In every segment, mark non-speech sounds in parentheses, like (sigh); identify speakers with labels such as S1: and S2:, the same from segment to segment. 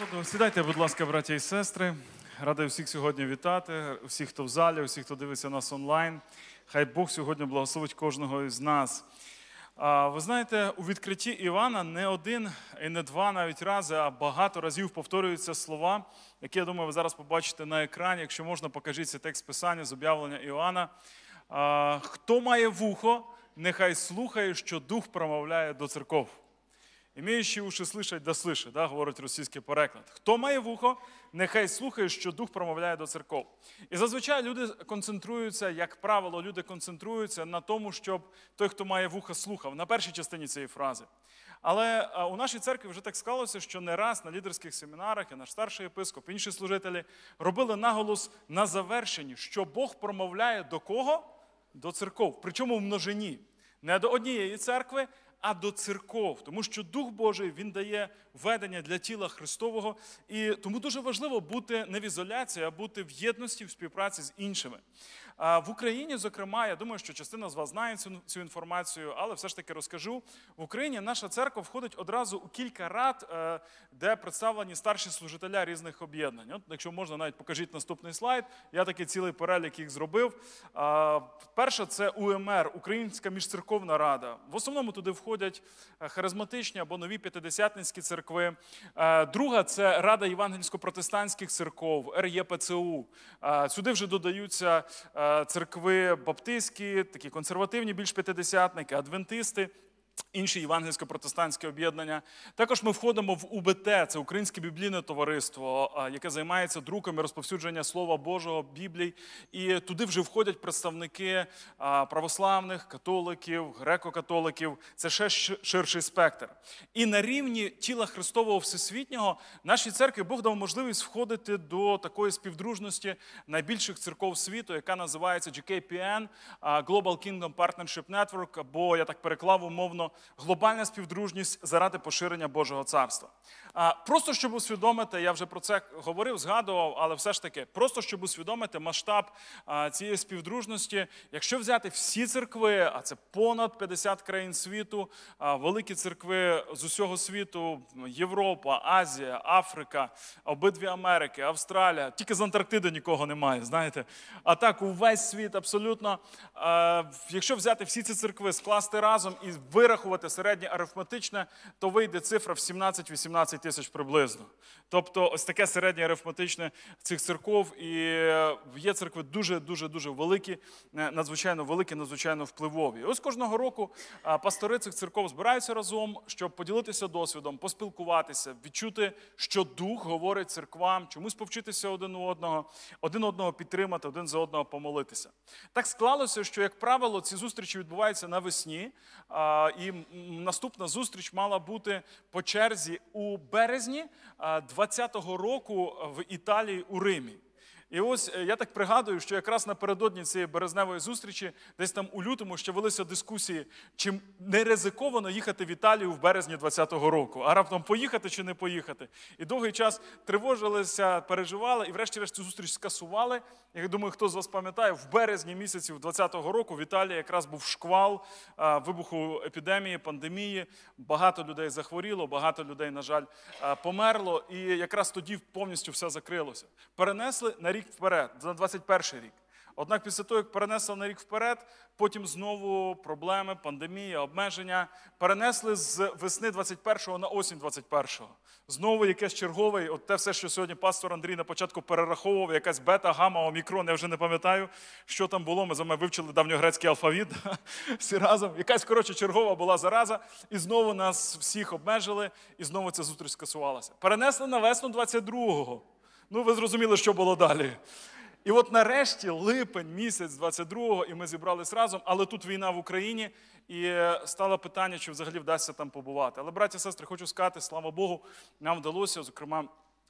S1: Господу, сідайте, будь ласка, браття і сестри. Радий всіх сьогодні вітати, всіх, хто в залі, всіх, хто дивиться нас онлайн. Хай Бог сьогодні благословить кожного із нас. А, ви знаєте, у відкритті Івана не один і не два навіть рази, а багато разів повторюються слова, які я думаю, ви зараз побачите на екрані. Якщо можна, покажіть цей текст писання з об'явлення Івана. А, хто має вухо, нехай слухає, що дух промовляє до церков. Іміючи уші слышать, да слише, да, говорить російський переклад. Хто має вухо, нехай слухає, що дух промовляє до церков. І зазвичай люди концентруються, як правило, люди концентруються на тому, щоб той, хто має вухо, слухав на першій частині цієї фрази. Але е, у нашій церкві вже так склалося, що не раз на лідерських семінарах і наш старший єпископ, інші служителі робили наголос на завершенні, що Бог промовляє до кого? До церков. Причому в множині. Не до однієї церкви, а до церков, тому що Дух Божий Він дає ведення для тіла Христового, і тому дуже важливо бути не в ізоляції, а бути в єдності в співпраці з іншими. В Україні, зокрема, я думаю, що частина з вас знає цю, цю інформацію, але все ж таки розкажу. В Україні наша церква входить одразу у кілька рад, е, де представлені старші служителя різних об'єднань. От, Якщо можна, навіть покажіть наступний слайд. Я такий цілий перелік їх зробив. Перша це УМР, Українська міжцерковна рада. В основному туди входять е, харизматичні або нові п'ятидесятницькі церкви. Е, друга це Рада Євангельсько-протестантських церков РЄПЦУ. Сюди вже додаються. Е, церкви баптистські, такі консервативні, більш п'ятидесятники, адвентисти інші євангельсько протестантські об'єднання. Також ми входимо в УБТ, це Українське біблійне товариство, яке займається друком і розповсюдження Слова Божого Біблій. І туди вже входять представники православних, католиків, греко-католиків. Це ще ширший спектр. І на рівні тіла Христового Всесвітнього нашій церкві Бог дав можливість входити до такої співдружності найбільших церков світу, яка називається GKPN, Global Kingdom Partnership Network, або я так переклав умовно глобальна співдружність заради поширення Божого царства. Просто щоб усвідомити, я вже про це говорив, згадував, але все ж таки, просто щоб усвідомити масштаб цієї співдружності, якщо взяти всі церкви, а це понад 50 країн світу, великі церкви з усього світу, Європа, Азія, Африка, обидві Америки, Австралія, тільки з Антарктиди нікого немає, знаєте. А так, увесь світ абсолютно. Якщо взяти всі ці церкви, скласти разом і вирахувати, вирахувати середнє арифметичне, то вийде цифра в 17-18 тисяч приблизно. Тобто, ось таке середнє арифметичне цих церков. І е, є церкви дуже-дуже дуже великі, е, надзвичайно великі, надзвичайно впливові. ось кожного року пастори цих церков збираються разом, щоб поділитися досвідом, поспілкуватися, відчути, що дух говорить церквам, чомусь повчитися один у одного, один одного підтримати, один за одного помолитися. Так склалося, що, як правило, ці зустрічі відбуваються навесні, і і наступна зустріч мала бути по черзі у березні 20-го року в Італії у Римі. І ось е, я так пригадую, що якраз напередодні цієї березневої зустрічі, десь там у лютому, ще велися дискусії, чи не ризиковано їхати в Італію в березні 2020 року, а раптом поїхати чи не поїхати. І довгий час тривожилися, переживали, і, врешті-решт, цю зустріч скасували. Я думаю, хто з вас пам'ятає, в березні місяців 2020 року в Італії якраз був шквал вибуху епідемії, пандемії. Багато людей захворіло, багато людей, на жаль, померло. І якраз тоді повністю все закрилося. Перенесли на рік вперед, на 21 рік. Однак після того, як перенесли на рік вперед, потім знову проблеми, пандемія, обмеження перенесли з весни 21-го на осінь 21-го. Знову якесь чергове, от те все, що сьогодні пастор Андрій на початку перераховував, якась бета, гама, омікрон, я вже не пам'ятаю, що там було. Ми з вами вивчили давньогрецький алфавіт (laughs) всі разом. Якась коротше чергова була зараза, і знову нас всіх обмежили, і знову ця зустріч скасувалася. Перенесли на весну 22-го. Ну, ви зрозуміли, що було далі. І от нарешті липень, місяць 22-го, і ми зібрались разом, але тут війна в Україні, і е, стало питання, чи взагалі вдасться там побувати. Але, браті і сестри, хочу сказати, слава Богу, нам вдалося, зокрема.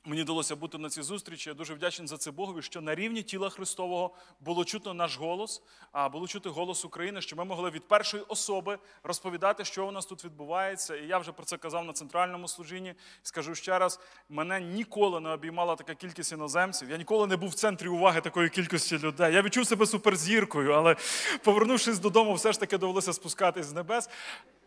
S1: Мені вдалося бути на цій зустрічі. Я дуже вдячний за це Богові, що на рівні тіла Христового було чутно наш голос, а було чути голос України, що ми могли від першої особи розповідати, що у нас тут відбувається. І я вже про це казав на центральному служінні. Скажу ще раз: мене ніколи не обіймала така кількість іноземців. Я ніколи не був в центрі уваги такої кількості людей. Я відчув себе суперзіркою, але повернувшись додому, все ж таки довелося спускатись з небес.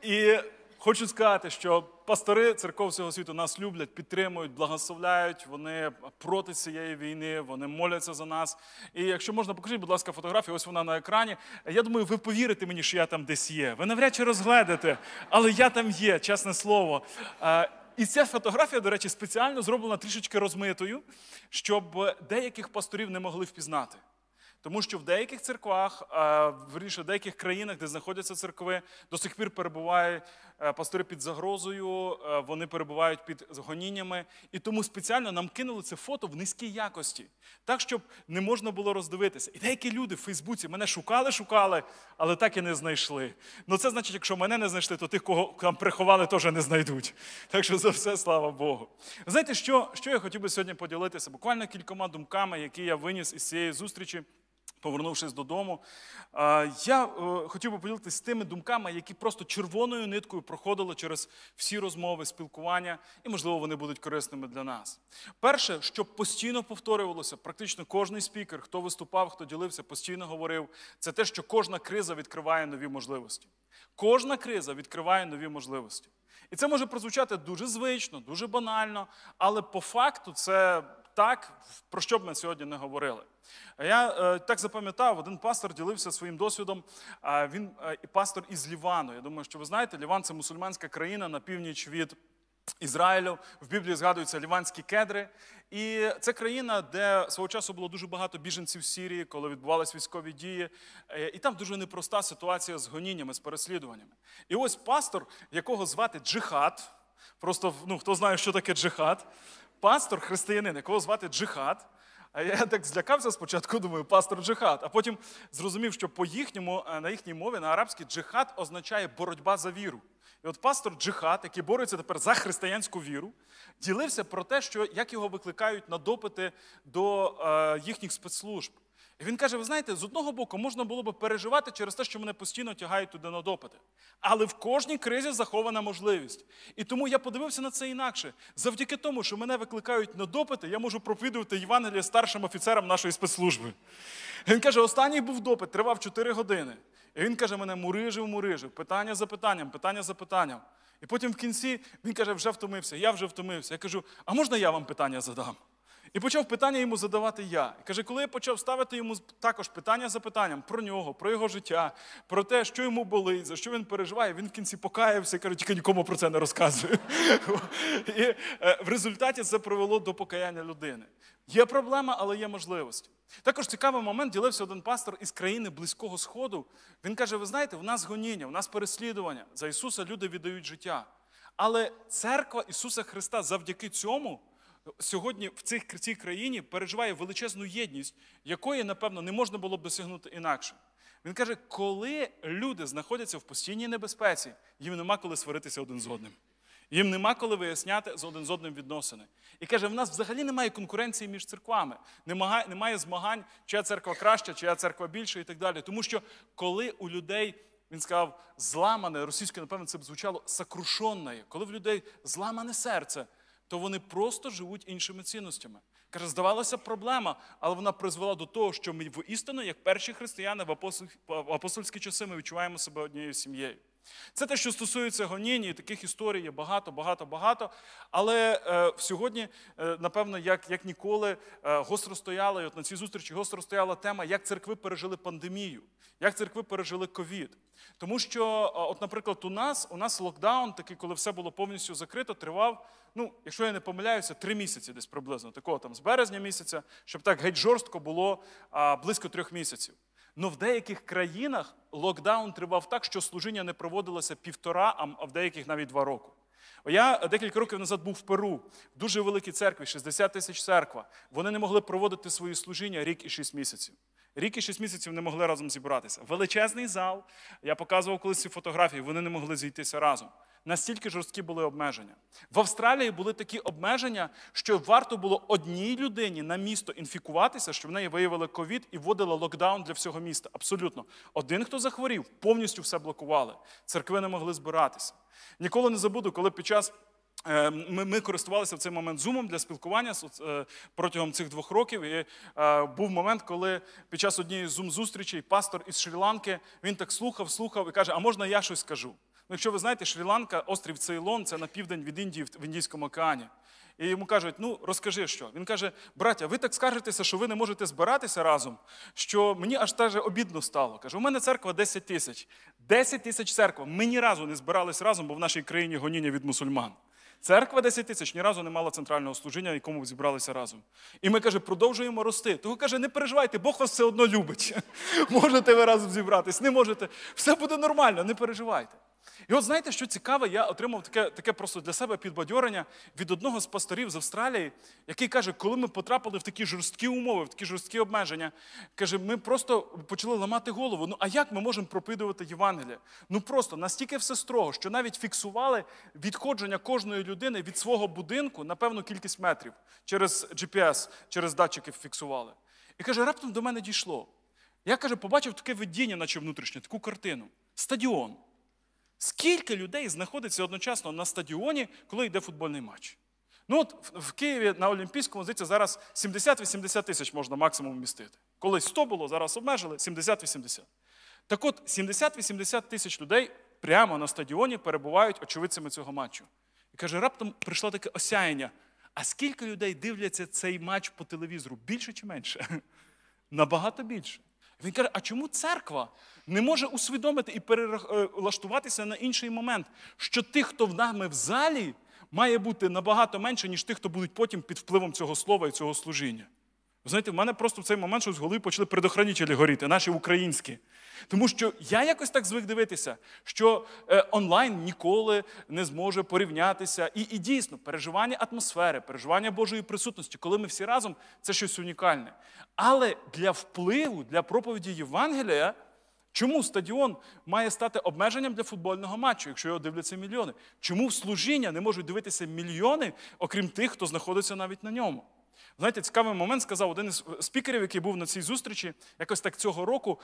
S1: І Хочу сказати, що пастори церков всього світу нас люблять, підтримують, благословляють. Вони проти цієї війни, вони моляться за нас. І якщо можна, покажіть, будь ласка, фотографію, ось вона на екрані. Я думаю, ви повірите мені, що я там десь є. Ви навряд чи розгледите, але я там є, чесне слово. Е, і ця фотографія, до речі, спеціально зроблена трішечки розмитою, щоб деяких пасторів не могли впізнати. Тому що в деяких церквах, е, верніше, в деяких країнах, де знаходяться церкви, до сих пір перебувають е, пастори під загрозою, е, вони перебувають під гоніннями. І тому спеціально нам кинули це фото в низькій якості, так, щоб не можна було роздивитися. І деякі люди в Фейсбуці мене шукали, шукали, але так і не знайшли. Ну це значить, якщо мене не знайшли, то тих, кого там приховали, теж не знайдуть. Так що за все, слава Богу. Знаєте, що, що я хотів би сьогодні поділитися? Буквально кількома думками, які я виніс із цієї зустрічі повернувшись додому, я е, хотів би поділитися тими думками, які просто червоною ниткою проходили через всі розмови, спілкування, і, можливо, вони будуть корисними для нас. Перше, що постійно повторювалося, практично кожний спікер, хто виступав, хто ділився, постійно говорив, це те, що кожна криза відкриває нові можливості. Кожна криза відкриває нові можливості. І це може прозвучати дуже звично, дуже банально, але по факту це так, про що б ми сьогодні не говорили. Я е, так запам'ятав, один пастор ділився своїм досвідом. він е, пастор із Лівану. Я думаю, що ви знаєте, Ліван це мусульманська країна на північ від Ізраїлю. В Біблії згадуються ліванські кедри. І це країна, де свого часу було дуже багато біженців Сірії, коли відбувалися військові дії. Е, і там дуже непроста ситуація з гоніннями, з переслідуваннями. І ось пастор, якого звати Джихад. Просто ну, хто знає, що таке джихад пастор християнин, якого звати Джихад. А я так злякався спочатку, думаю, пастор джихад, а потім зрозумів, що по їхньому, е, на їхній мові на арабській джихад означає боротьба за віру. І от пастор Джихад, який бореться тепер за християнську віру, ділився про те, що як його викликають на допити до е, їхніх спецслужб. І він каже: ви знаєте, з одного боку можна було би переживати через те, що мене постійно тягають туди на допити. Але в кожній кризі захована можливість. І тому я подивився на це інакше. Завдяки тому, що мене викликають на допити, я можу проповідувати Євангелія старшим офіцерам нашої спецслужби. він каже: останній був допит, тривав 4 години. І він каже: мене мурижив, мурижив, питання за питанням, питання за питанням. І потім в кінці він каже, вже втомився, я вже втомився. Я кажу, а можна я вам питання задам? І почав питання йому задавати я. І каже, коли я почав ставити йому також питання за питанням про нього, про його життя, про те, що йому болить, за що він переживає, він в кінці покаявся і каже, тільки нікому про це не розказує. (laughs) І е, в результаті це привело до покаяння людини. Є проблема, але є можливості. Також цікавий момент ділився один пастор із країни Близького Сходу. Він каже: Ви знаєте, в нас гоніння, в нас переслідування. За Ісуса люди віддають життя. Але церква Ісуса Христа завдяки цьому сьогодні в цих, цій країні переживає величезну єдність, якої, напевно, не можна було б досягнути інакше. Він каже, коли люди знаходяться в постійній небезпеці, їм нема коли сваритися один з одним. Їм нема коли виясняти з один з одним відносини. І каже, в нас взагалі немає конкуренції між церквами, немає, немає змагань, чия церква краща, чия церква більша і так далі. Тому що коли у людей, він сказав, зламане, російською, напевно, це б звучало сакрушонне, коли в людей зламане серце, то вони просто живуть іншими цінностями. Каже, здавалося, проблема, але вона призвела до того, що ми в істину, як перші християни в апостольські часи, ми відчуваємо себе однією сім'єю. Це те, що стосується гонінь, і таких історій є багато, багато, багато. Але е, сьогодні, е, напевно, як як ніколи, е, гостро стояла, і от на цій зустрічі гостро стояла тема, як церкви пережили пандемію, як церкви пережили ковід. Тому що, е, от, наприклад, у нас у нас локдаун, такий, коли все було повністю закрито, тривав. Ну, якщо я не помиляюся, три місяці десь приблизно такого там з березня місяця, щоб так геть жорстко було а, близько трьох місяців. Ну в деяких країнах локдаун тривав так, що служіння не проводилося півтора, а в деяких навіть два роки. Я декілька років назад був в Перу, в дуже великій церкві, 60 тисяч церква. Вони не могли проводити свої служіння рік і шість місяців. Рік і шість місяців не могли разом зібратися. Величезний зал. Я показував колись ці фотографії, вони не могли зійтися разом настільки жорсткі були обмеження. В Австралії були такі обмеження, що варто було одній людині на місто інфікуватися, щоб в неї виявили ковід і вводили локдаун для всього міста. Абсолютно, один, хто захворів, повністю все блокували. Церкви не могли збиратися. Ніколи не забуду, коли під час. Е, ми ми користувалися в цей момент зумом для спілкування е, протягом цих двох років. І е, був момент, коли під час однієї зум-зустрічей пастор із Шрі-Ланки він так слухав, слухав і каже: А можна я щось скажу? Ну, Якщо ви знаєте, Шрі-Ланка, острів Цейлон, це на південь від Індії в Індійському океані. І йому кажуть, ну розкажи що. Він каже, браття, ви так скаржитеся, що ви не можете збиратися разом, що мені аж теж обідно стало. Каже, у мене церква 10 тисяч. 10 тисяч церква. Ми ні разу не збирались разом, бо в нашій країні гоніння від мусульман. Церква 10 тисяч ні разу не мала центрального служіння, якому зібралися разом. І ми каже, продовжуємо рости. Того каже, не переживайте, Бог вас все одно любить. (laughs) Можете ви разом зібратись, не можете. Все буде нормально, не переживайте. І от знаєте, що цікаве, я отримав таке таке просто для себе підбадьорення від одного з пасторів з Австралії, який каже, коли ми потрапили в такі жорсткі умови, в такі жорсткі обмеження, каже, ми просто почали ламати голову. Ну а як ми можемо пропидувати Євангелія? Ну просто настільки все строго, що навіть фіксували відходження кожної людини від свого будинку на певну кількість метрів через GPS, через датчики фіксували. І каже, раптом до мене дійшло. Я каже, побачив таке видіння, наче внутрішнє, таку картину. Стадіон. Скільки людей знаходиться одночасно на стадіоні, коли йде футбольний матч? Ну от в Києві на Олімпійському здається, зараз 70-80 тисяч можна максимум вмістити. Колись 100 було, зараз обмежили 70-80. Так от 70-80 тисяч людей прямо на стадіоні перебувають очевидцями цього матчу. І каже, раптом прийшло таке осяяння. А скільки людей дивляться цей матч по телевізору? Більше чи менше? (laughs) Набагато більше. Він каже, а чому церква не може усвідомити і перелаштуватися е, на інший момент, що тих, хто в нами в залі, має бути набагато менше, ніж тих, хто будуть потім під впливом цього слова і цього служіння. Ви знаєте, в мене просто в цей момент щось в голові почали предохранителі горіти, наші українські. Тому що я якось так звик дивитися, що е, онлайн ніколи не зможе порівнятися. І і дійсно, переживання атмосфери, переживання Божої присутності, коли ми всі разом, це щось унікальне. Але для впливу, для проповіді Євангелія, чому стадіон має стати обмеженням для футбольного матчу, якщо його дивляться мільйони? Чому в служіння не можуть дивитися мільйони, окрім тих, хто знаходиться навіть на ньому? Знаєте, цікавий момент сказав один із е, спікерів, який був на цій зустрічі. Якось так цього року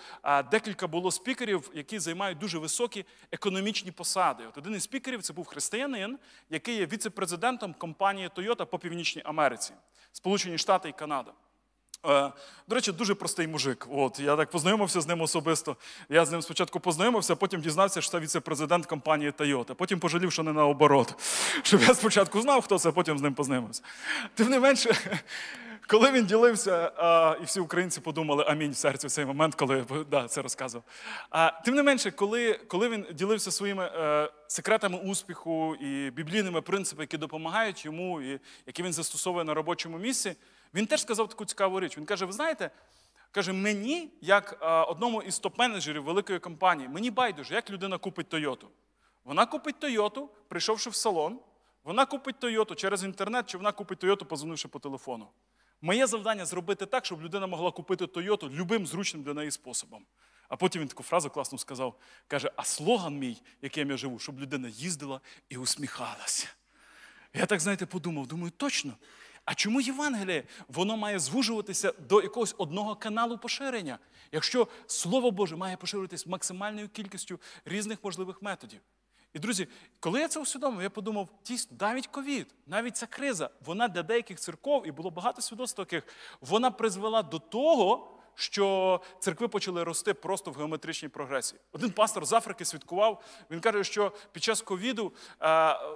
S1: декілька було спікерів, які займають дуже високі економічні посади. От один із спікерів це був християнин, який є віце-президентом компанії Toyota по Північній Америці, Сполучені Штати і Канада. Е, до речі, дуже простий мужик. От Я так познайомився з ним особисто. Я з ним спочатку познайомився, потім дізнався, що це віце-президент компанії Toyota. Потім пожалів, що не наоборот. (laughs) Щоб я спочатку знав, хто це, потім з ним познайомився. Тим не менше, (laughs) коли він ділився, і всі українці подумали амінь в серці в цей момент, коли да, це розказував. Тим не менше, коли коли він ділився своїми е, секретами успіху і біблійними принципами, які допомагають йому, і які він застосовує на робочому місці. Він теж сказав таку цікаву річ. Він каже: ви знаєте, каже, мені, як е, одному із топ-менеджерів великої компанії, мені байдуже, як людина купить Тойоту. Вона купить Тойоту, прийшовши в салон, вона купить Тойоту через інтернет, чи вона купить Тойоту, позвонивши по телефону. Моє завдання зробити так, щоб людина могла купити Тойоту любим зручним для неї способом. А потім він таку фразу класно сказав. Каже: а слоган мій, яким я живу, щоб людина їздила і усміхалася. Я так, знаєте, подумав, думаю, точно. А чому Євангеліє? Воно має звужуватися до якогось одного каналу поширення, якщо Слово Боже має поширюватись максимальною кількістю різних можливих методів. І, друзі, коли я це усвідомив, я подумав, дійсно, навіть ковід, навіть ця криза, вона для деяких церков, і було багато свідоцтв таких, вона призвела до того, що церкви почали рости просто в геометричній прогресії. Один пастор з Африки святкував, він каже, що під час ковіду,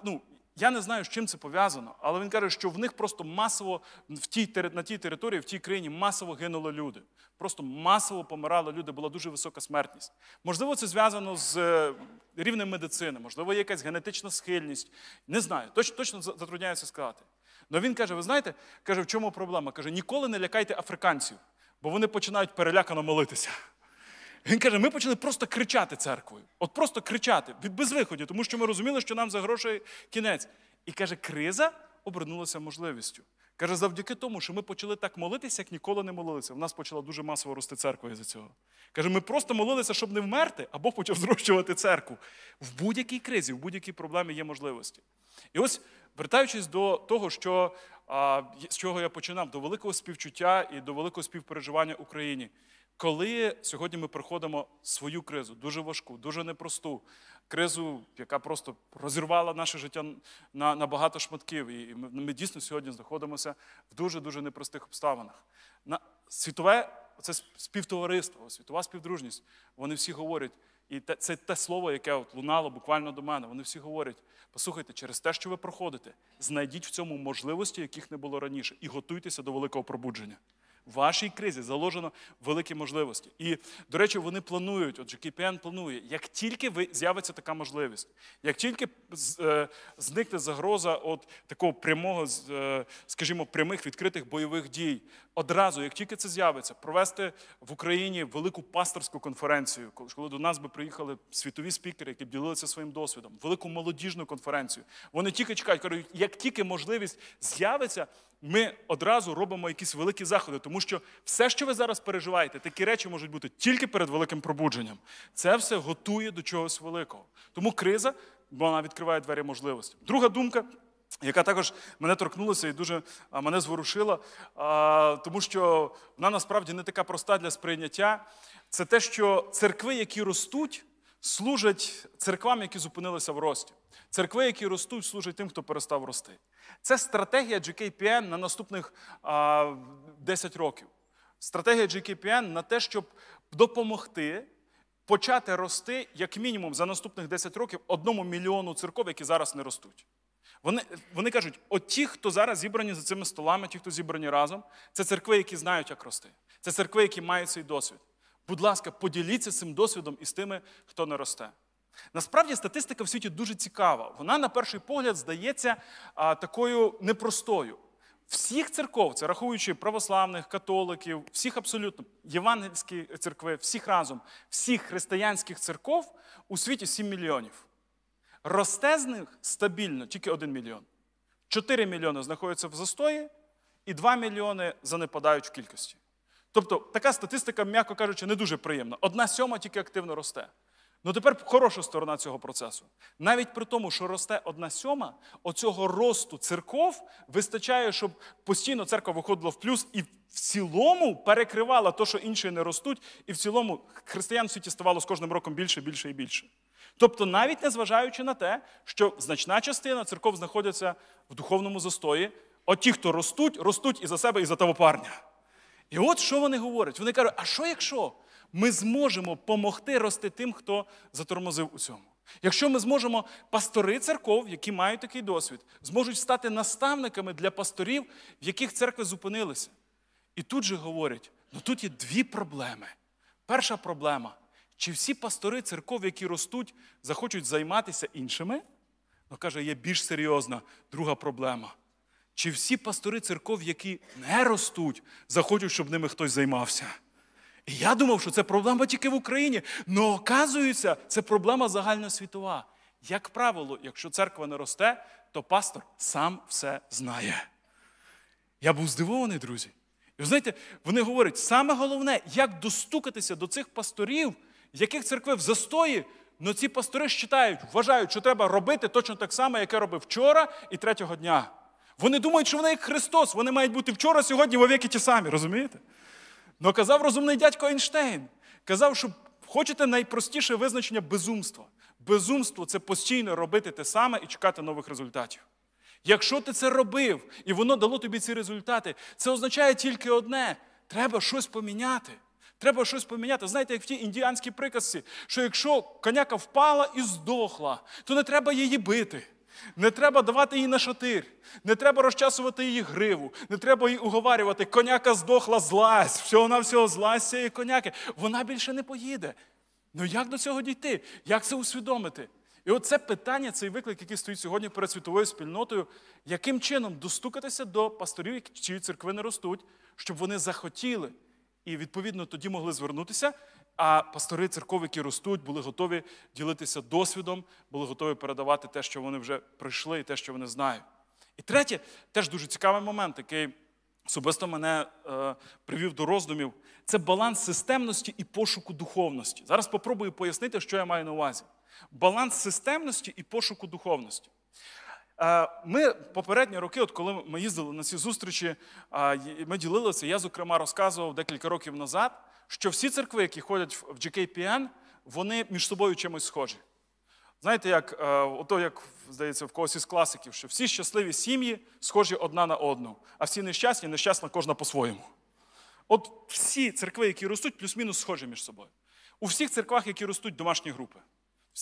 S1: ну, я не знаю, з чим це пов'язано, але він каже, що в них просто масово в тій, на тій території, в тій країні масово гинули люди. Просто масово помирали люди, була дуже висока смертність. Можливо, це зв'язано з е, рівнем медицини, можливо, є якась генетична схильність. Не знаю, точно точно затрудняюся сказати. Але він каже: ви знаєте, каже, в чому проблема? Каже, ніколи не лякайте африканців, бо вони починають перелякано молитися. Він каже: ми почали просто кричати церквою. От просто кричати, без виходу, тому що ми розуміли, що нам за грошей кінець. І каже, криза обернулася можливістю. Каже, завдяки тому, що ми почали так молитися, як ніколи не молилися. В нас почала дуже масово рости церква із-за цього. Каже, ми просто молилися, щоб не вмерти, а Бог почав зрощувати церкву. В будь-якій кризі, в будь-якій проблемі є можливості. І ось, вертаючись до того, що, а, з чого я починав, до великого співчуття і до великого співпереживання Україні. Коли сьогодні ми проходимо свою кризу, дуже важку, дуже непросту кризу, яка просто розірвала наше життя на на багато шматків, і ми, ми дійсно сьогодні знаходимося в дуже дуже непростих обставинах. На світове це співтовариство, світова співдружність. Вони всі говорять, і те, це те слово, яке от лунало буквально до мене. Вони всі говорять: послухайте, через те, що ви проходите, знайдіть в цьому можливості, яких не було раніше, і готуйтеся до великого пробудження вашій кризі заложено великі можливості. І, до речі, вони планують, отже, KPN планує, як тільки ви з'явиться така можливість, як тільки е, зникне загроза от такого прямого, е, скажімо, прямих відкритих бойових дій, одразу, як тільки це з'явиться, провести в Україні велику пасторську конференцію, коли до нас би приїхали світові спікери, які б ділилися своїм досвідом, велику молодіжну конференцію. Вони тільки чекають, кажуть, як тільки можливість з'явиться ми одразу робимо якісь великі заходи, тому що все, що ви зараз переживаєте, такі речі можуть бути тільки перед великим пробудженням. Це все готує до чогось великого. Тому криза, вона відкриває двері можливості. Друга думка. Яка також мене торкнулася і дуже мене зворушила, тому що вона насправді не така проста для сприйняття. Це те, що церкви, які ростуть, служать церквам, які зупинилися в рості. Церкви, які ростуть, служать тим, хто перестав рости. Це стратегія GKPN на наступних а, 10 років. Стратегія GKPN на те, щоб допомогти. Почати рости, як мінімум, за наступних 10 років одному мільйону церков, які зараз не ростуть. Вони вони кажуть: от ті, хто зараз зібрані за цими столами, ті, хто зібрані разом, це церкви, які знають, як рости. Це церкви, які мають цей досвід. Будь ласка, поділіться цим досвідом із тими, хто не росте. Насправді статистика в світі дуже цікава. Вона, на перший погляд, здається а, такою непростою. Всіх церков, це рахуючи православних, католиків, всіх абсолютно євангельські церкви, всіх разом, всіх християнських церков у світі 7 мільйонів. Росте з них стабільно тільки 1 мільйон. 4 мільйони знаходяться в застої, і 2 мільйони занепадають в кількості. Тобто така статистика, м'яко кажучи, не дуже приємна. Одна сьома тільки активно росте. Ну тепер хороша сторона цього процесу. Навіть при тому, що росте одна сьома, оцього росту церков вистачає, щоб постійно церква виходила в плюс і в цілому перекривала те, що інші не ростуть, і в цілому християн в світі ставало з кожним роком більше, більше і більше. Тобто, навіть незважаючи на те, що значна частина церков знаходиться в духовному застої, от ті, хто ростуть, ростуть і за себе, і за того парня. І от що вони говорять? Вони кажуть, а що якщо ми зможемо помогти рости тим, хто затормозив у цьому? Якщо ми зможемо пастори церков, які мають такий досвід, зможуть стати наставниками для пасторів, в яких церкви зупинилися. І тут же говорять: ну тут є дві проблеми. Перша проблема чи всі пастори церков, які ростуть, захочуть займатися іншими? Ну, каже, є більш серйозна друга проблема. Чи всі пастори церков, які не ростуть, захочуть, щоб ними хтось займався? І я думав, що це проблема тільки в Україні. але оказується, це проблема загальносвітова. Як правило, якщо церква не росте, то пастор сам все знає. Я був здивований, друзі. І ви знаєте, вони говорять, саме головне, як достукатися до цих пасторів, яких церкви в застої, але ці пастори считають, вважають, що треба робити точно так само, яке робив вчора і третього дня. Вони думають, що вони як Христос, вони мають бути вчора, сьогодні, вовіки ті самі, розумієте? Ну казав розумний дядько Ейнштейн, казав, що хочете найпростіше визначення безумства. Безумство це постійно робити те саме і чекати нових результатів. Якщо ти це робив і воно дало тобі ці результати, це означає тільки одне: треба щось поміняти. Треба щось поміняти. Знаєте, як в тій індіанській приказці, що якщо коняка впала і здохла, то не треба її бити. Не треба давати їй на шатир, не треба розчасувати її гриву, не треба їй уговарювати. Коняка здохла, злазь, всього на всього злазь цієї коняки. Вона більше не поїде. Ну як до цього дійти? Як це усвідомити? І оце питання, цей виклик, який стоїть сьогодні перед світовою спільнотою, яким чином достукатися до пасторів, чиї церкви не ростуть, щоб вони захотіли і, відповідно, тоді могли звернутися а пастори церков, які ростуть, були готові ділитися досвідом, були готові передавати те, що вони вже пройшли, і те, що вони знають. І третє, теж дуже цікавий момент, який особисто мене е, привів до роздумів, це баланс системності і пошуку духовності. Зараз попробую пояснити, що я маю на увазі. Баланс системності і пошуку духовності. Е, ми попередні роки, от коли ми їздили на ці зустрічі, ми ділилися. Я, зокрема, розказував декілька років назад що всі церкви, які ходять в GKPN, вони між собою чимось схожі. Знаєте, як е, ото, як здається, в когось із класиків, що всі щасливі сім'ї схожі одна на одну, а всі нещасні, нещасна кожна по-своєму. От всі церкви, які ростуть, плюс-мінус схожі між собою. У всіх церквах, які ростуть, домашні групи.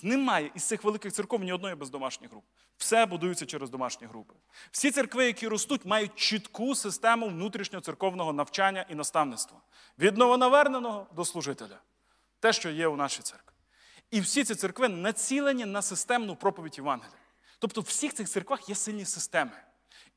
S1: Немає із цих великих церков ні одної без домашніх груп. Все будується через домашні групи. Всі церкви, які ростуть, мають чітку систему внутрішньоцерковного навчання і наставництва від новонаверненого до служителя, те, що є у нашій церкві. І всі ці церкви націлені на системну проповідь Євангелія. Тобто, в всіх цих церквах є сильні системи.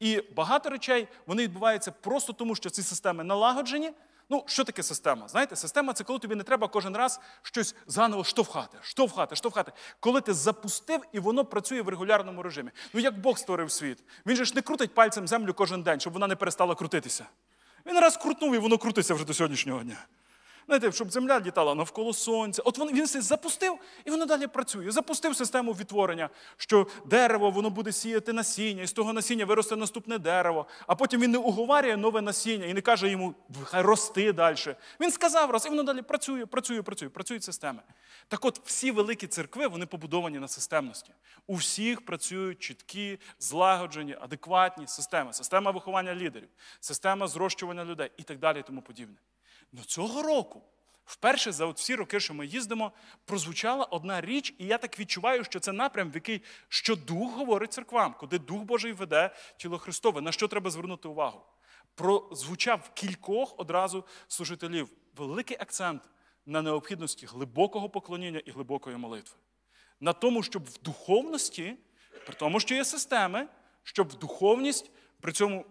S1: І багато речей вони відбуваються просто тому, що ці системи налагоджені, Ну, що таке система? Знаєте, система це коли тобі не треба кожен раз щось заново штовхати, штовхати, штовхати. Коли ти запустив і воно працює в регулярному режимі. Ну як Бог створив світ, він же ж не крутить пальцем землю кожен день, щоб вона не перестала крутитися. Він раз крутнув і воно крутиться вже до сьогоднішнього дня. Знаєте, щоб земля літала навколо сонця. От він все запустив, і воно далі працює. Запустив систему відтворення, що дерево воно буде сіяти насіння, і з того насіння виросте наступне дерево. А потім він не уговарює нове насіння і не каже йому хай рости далі. Він сказав раз, і воно далі працює, працює, працює, працюють системи. Так от всі великі церкви вони побудовані на системності. У всіх працюють чіткі, злагоджені, адекватні системи, система виховання лідерів, система зрощування людей і так далі, і тому подібне. Но цього року, вперше за всі роки, що ми їздимо, прозвучала одна річ, і я так відчуваю, що це напрям, в який що Дух говорить церквам, куди Дух Божий веде тіло Христове. На що треба звернути увагу? Прозвучав кількох одразу служителів великий акцент на необхідності глибокого поклоніння і глибокої молитви. На тому, щоб в духовності, при тому, що є системи, щоб в духовність при цьому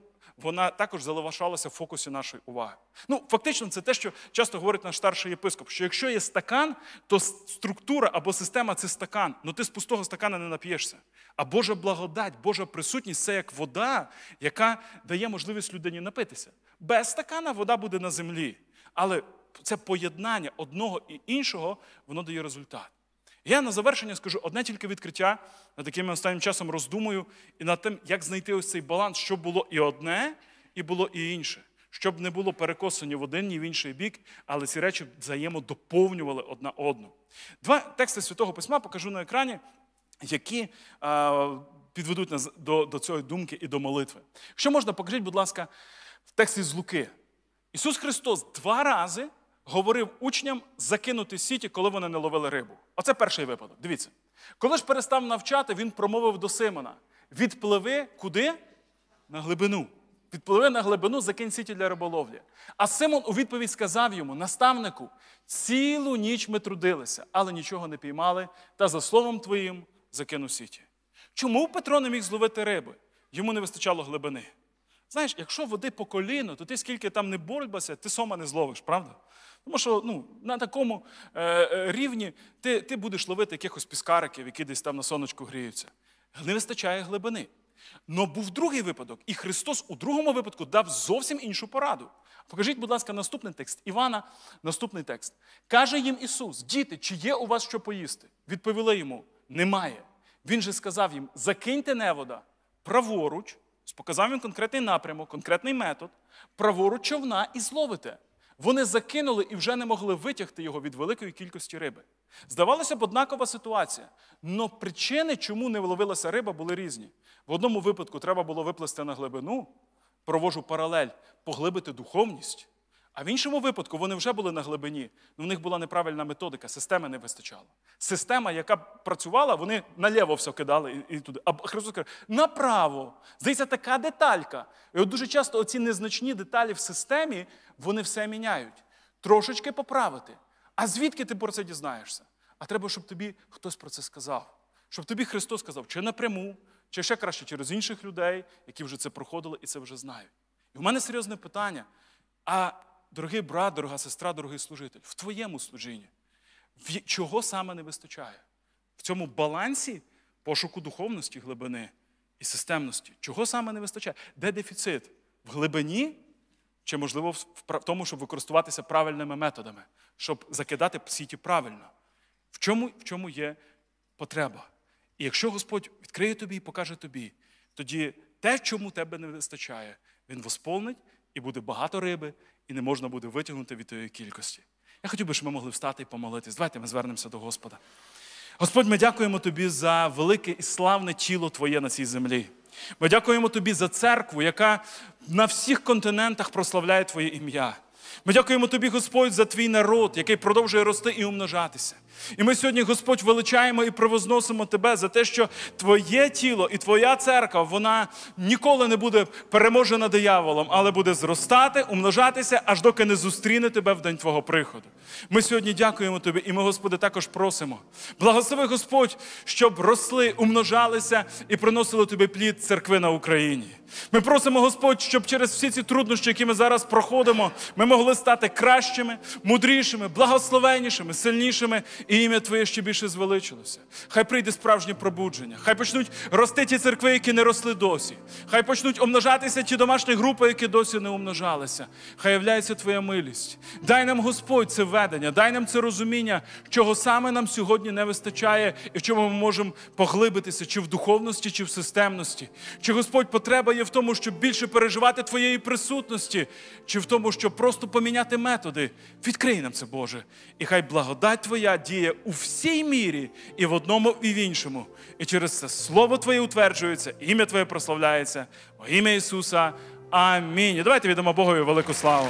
S1: вона також залишалася в фокусі нашої уваги. Ну, фактично, це те, що часто говорить наш старший єпископ: що якщо є стакан, то структура або система це стакан, але ну, ти з пустого стакана не нап'єшся. А Божа благодать, Божа присутність це як вода, яка дає можливість людині напитися. Без стакана вода буде на землі. Але це поєднання одного і іншого, воно дає результат. Я на завершення скажу одне тільки відкриття, над яким я останнім часом роздумую, і над тим, як знайти ось цей баланс, щоб було і одне, і було і інше, щоб не було перекосані в один, ні в інший бік, але ці речі взаємодоповнювали одна одну. Два тексти святого письма покажу на екрані, які а, підведуть нас до, до цієї думки і до молитви. Що можна, покажіть, будь ласка, в тексті з Луки. Ісус Христос два рази говорив учням закинути сіті, коли вони не ловили рибу. Оце перший випадок. Дивіться. Коли ж перестав навчати, він промовив до Симона: відпливи куди? На глибину. Відпливи на глибину, закинь сіті для риболовлі. А Симон у відповідь сказав йому: наставнику, цілу ніч ми трудилися, але нічого не піймали, та за словом твоїм закину сіті. Чому Петро не міг зловити риби? Йому не вистачало глибини. Знаєш, якщо води по коліну, то ти скільки там не боротьбася, ти сома не зловиш, правда? Тому що ну, на такому е, е, рівні ти ти будеш ловити якихось піскариків, які десь там на сонечку гріються. Не вистачає глибини. Но був другий випадок, і Христос у другому випадку дав зовсім іншу пораду. Покажіть, будь ласка, наступний текст Івана, наступний текст. Каже їм Ісус: Діти, чи є у вас що поїсти? Відповіли йому: Немає. Він же сказав їм: закиньте невода праворуч. Тобто показав він конкретний напрямок, конкретний метод, праворуч човна і зловите. Вони закинули і вже не могли витягти його від великої кількості риби. Здавалося б, однакова ситуація. Але причини, чому не ловилася риба, були різні. В одному випадку треба було виплести на глибину, провожу паралель, поглибити духовність. А в іншому випадку вони вже були на глибині, але ну, в них була неправильна методика, системи не вистачало. Система, яка працювала, вони наліво все кидали і, туди. А Христос каже, направо. Здається, така деталька. І от дуже часто оці незначні деталі в системі вони все міняють. Трошечки поправити. А звідки ти про це дізнаєшся? А треба, щоб тобі хтось про це сказав. Щоб тобі Христос сказав, чи напряму, чи ще краще через інших людей, які вже це проходили і це вже знають. І в мене серйозне питання. А дорогий брат, дорога сестра, дорогий служитель, в твоєму служінні, чого саме не вистачає? В цьому балансі пошуку духовності, глибини і системності. Чого саме не вистачає? Де дефіцит? В глибині? Чи, можливо, в тому, щоб використовуватися правильними методами, щоб закидати сіті правильно? В чому, В чому є потреба? І якщо Господь відкриє тобі і покаже тобі, тоді те, чому тебе не вистачає, Він восполнить і буде багато риби, і не можна буде витягнути від тієї кількості. Я хотів би, щоб ми могли встати і помолитись. Давайте ми звернемося до Господа. Господь, ми дякуємо Тобі за велике і славне тіло Твоє на цій землі. Ми дякуємо Тобі за церкву, яка на всіх континентах прославляє Твоє ім'я. Ми дякуємо Тобі, Господь, за твій народ, який продовжує рости і умножатися. І ми сьогодні, Господь, величаємо і провозносимо Тебе за те, що Твоє тіло і Твоя церква, вона ніколи не буде переможена дияволом, але буде зростати, умножатися, аж доки не зустріне тебе в день Твого приходу. Ми сьогодні дякуємо Тобі, і ми, Господи, також просимо. Благослови Господь, щоб росли, умножалися і приносили Тобі плід церкви на Україні. Ми просимо Господь, щоб через всі ці труднощі, які ми зараз проходимо, ми могли стати кращими, мудрішими, благословеннішими, сильнішими і ім'я Твоє ще більше звеличилося. Хай прийде справжнє пробудження, хай почнуть рости ті церкви, які не росли досі. Хай почнуть умножатися ті домашні групи, які досі не умножалися. Хай являється Твоя милість. Дай нам Господь це ведення, дай нам це розуміння, чого саме нам сьогодні не вистачає і в чому ми можемо поглибитися, чи в духовності, чи в системності. Чи Господь потреба є в тому, щоб більше переживати Твоєї присутності, чи в тому, щоб просто поміняти методи. Відкрий нам це, Боже, і хай благодать Твоя діє у всій мірі і в одному, і в іншому. І через це Слово Твоє утверджується, ім'я Твоє прославляється, Во ім'я Ісуса. Амінь. І Давайте віддамо Богові велику славу.